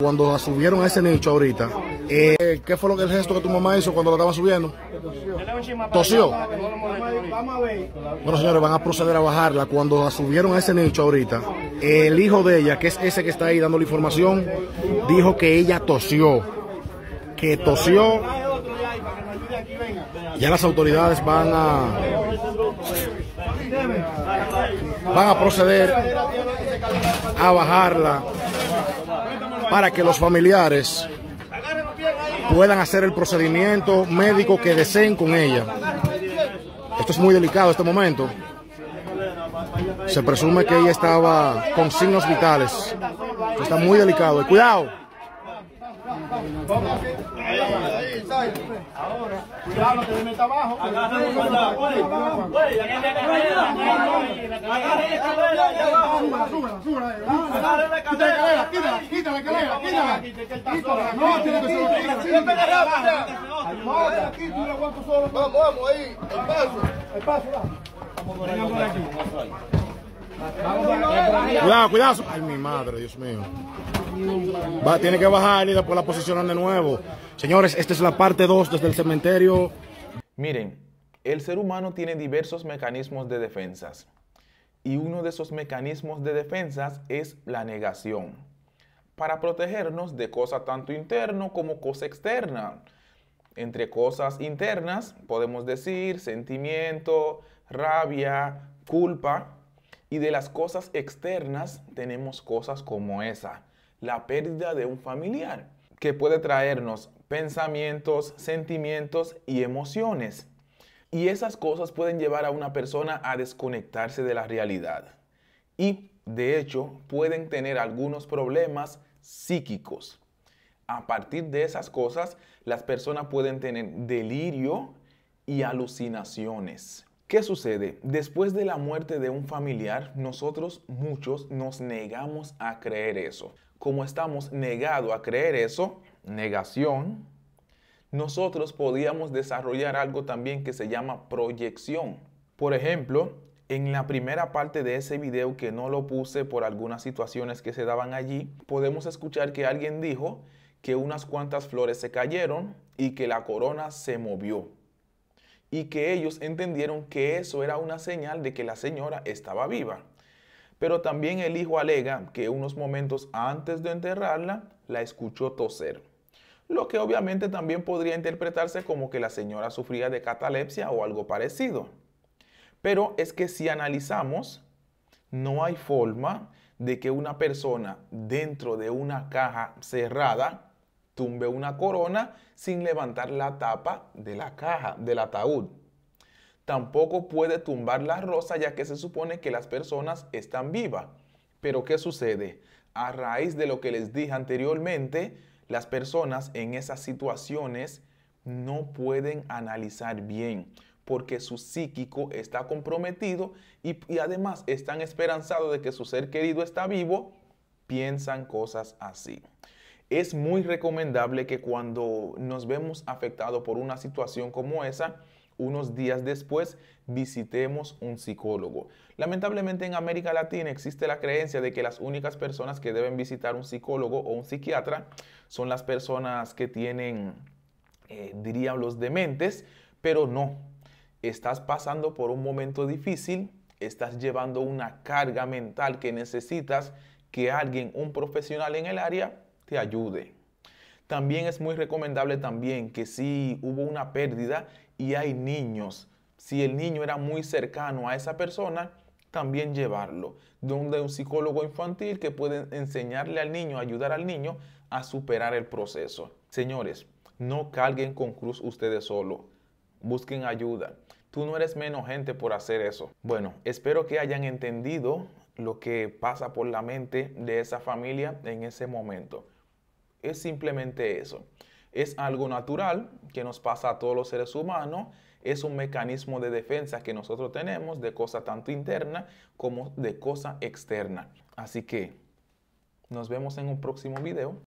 Cuando subieron a ese nicho ahorita, eh, ¿qué fue lo que el gesto que tu mamá hizo cuando la estaba subiendo? Tosió. Bueno, señores, van a proceder a bajarla. Cuando subieron a ese nicho ahorita, el hijo de ella, que es ese que está ahí dando la información, dijo que ella tosió. Que tosió. Ya las autoridades van a van a proceder a bajarla para que los familiares puedan hacer el procedimiento médico que deseen con ella. Esto es muy delicado en este momento. Se presume que ella estaba con signos vitales. está muy delicado. ¡Cuidado! cuidado abajo. Vamos ahí, paso. paso, Cuidado, cuidado. Ay, mi madre, Dios mío. Va, tiene que bajar y después la posicionan de nuevo. Señores, esta es la parte 2 desde el cementerio. Miren, el ser humano tiene diversos mecanismos de defensas. Y uno de esos mecanismos de defensas es la negación para protegernos de cosas tanto interno como cosa externa. Entre cosas internas podemos decir sentimiento, rabia, culpa. Y de las cosas externas tenemos cosas como esa, la pérdida de un familiar, que puede traernos pensamientos, sentimientos y emociones. Y esas cosas pueden llevar a una persona a desconectarse de la realidad. Y de hecho, pueden tener algunos problemas psíquicos. A partir de esas cosas, las personas pueden tener delirio y alucinaciones. ¿Qué sucede? Después de la muerte de un familiar, nosotros muchos nos negamos a creer eso. Como estamos negados a creer eso, negación, nosotros podíamos desarrollar algo también que se llama proyección. Por ejemplo, en la primera parte de ese video que no lo puse por algunas situaciones que se daban allí, podemos escuchar que alguien dijo que unas cuantas flores se cayeron y que la corona se movió. Y que ellos entendieron que eso era una señal de que la señora estaba viva. Pero también el hijo alega que unos momentos antes de enterrarla la escuchó toser. Lo que obviamente también podría interpretarse como que la señora sufría de catalepsia o algo parecido. Pero es que si analizamos, no hay forma de que una persona dentro de una caja cerrada tumbe una corona sin levantar la tapa de la caja, del ataúd. Tampoco puede tumbar la rosa ya que se supone que las personas están vivas. Pero ¿qué sucede? A raíz de lo que les dije anteriormente, las personas en esas situaciones no pueden analizar bien porque su psíquico está comprometido y, además están esperanzados de que su ser querido está vivo, piensan cosas así. Es muy recomendable que cuando nos vemos afectados por una situación como esa, unos días después visitemos un psicólogo. Lamentablemente en América Latina existe la creencia de que las únicas personas que deben visitar un psicólogo o un psiquiatra son las personas que tienen, eh, los dementes, pero no, estás pasando por un momento difícil, estás llevando una carga mental que necesitas que alguien, un profesional en el área, te ayude. También es muy recomendable también que si hubo una pérdida y hay niños, si el niño era muy cercano a esa persona, también llevarlo, donde un psicólogo infantil que puede enseñarle al niño, ayudar al niño a superar el proceso. Señores, no carguen con cruz ustedes solo busquen ayuda. Tú no eres menos gente por hacer eso. Bueno, espero que hayan entendido lo que pasa por la mente de esa familia en ese momento. Es simplemente eso. Es algo natural que nos pasa a todos los seres humanos. Es un mecanismo de defensa que nosotros tenemos de cosa tanto interna como de cosa externa. Así que nos vemos en un próximo video.